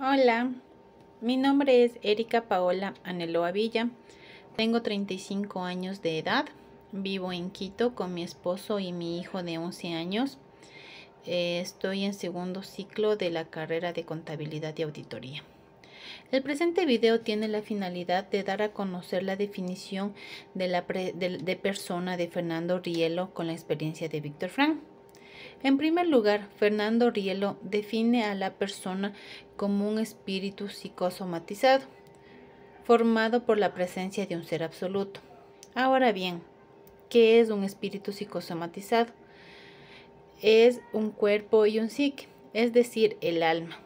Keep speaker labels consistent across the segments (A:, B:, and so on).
A: Hola, mi nombre es Erika Paola Aneloa Villa. Tengo 35 años de edad. Vivo en Quito con mi esposo y mi hijo de 11 años. Eh, estoy en segundo ciclo de la carrera de contabilidad y auditoría. El presente video tiene la finalidad de dar a conocer la definición de, la de persona de Fernando Rielo con la experiencia de Víctor Frank. En primer lugar, Fernando Rielo define a la persona como un espíritu psicosomatizado, formado por la presencia de un ser absoluto. Ahora bien, ¿qué es un espíritu psicosomatizado? Es un cuerpo y un psique, es decir, el alma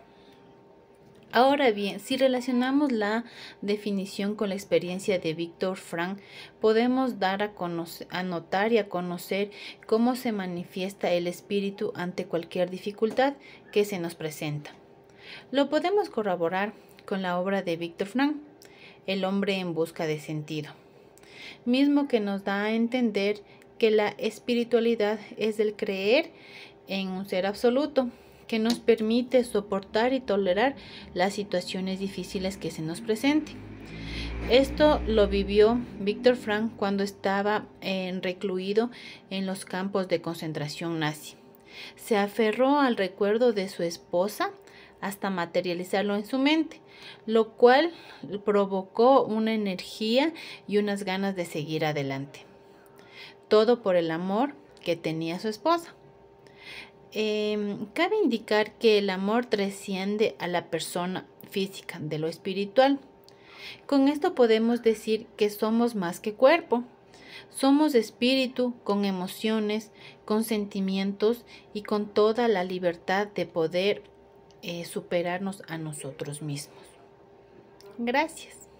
A: Ahora bien, si relacionamos la definición con la experiencia de Víctor Frank, podemos dar a, notar y a conocer cómo se manifiesta el espíritu ante cualquier dificultad que se nos presenta. Lo podemos corroborar con la obra de Víctor Frank, El hombre en busca de sentido, mismo que nos da a entender que la espiritualidad es el creer en un ser absoluto que nos permite soportar y tolerar las situaciones difíciles que se nos presenten. Esto lo vivió Víctor Frank cuando estaba eh, recluido en los campos de concentración nazi. Se aferró al recuerdo de su esposa hasta materializarlo en su mente, lo cual provocó una energía y unas ganas de seguir adelante. Todo por el amor que tenía su esposa. Em, cabe indicar que el amor trasciende a la persona física de lo espiritual. Con esto podemos decir que somos más que cuerpo. Somos espíritu con emociones, con sentimientos y con toda la libertad de poder eh, superarnos a nosotros mismos. Gracias.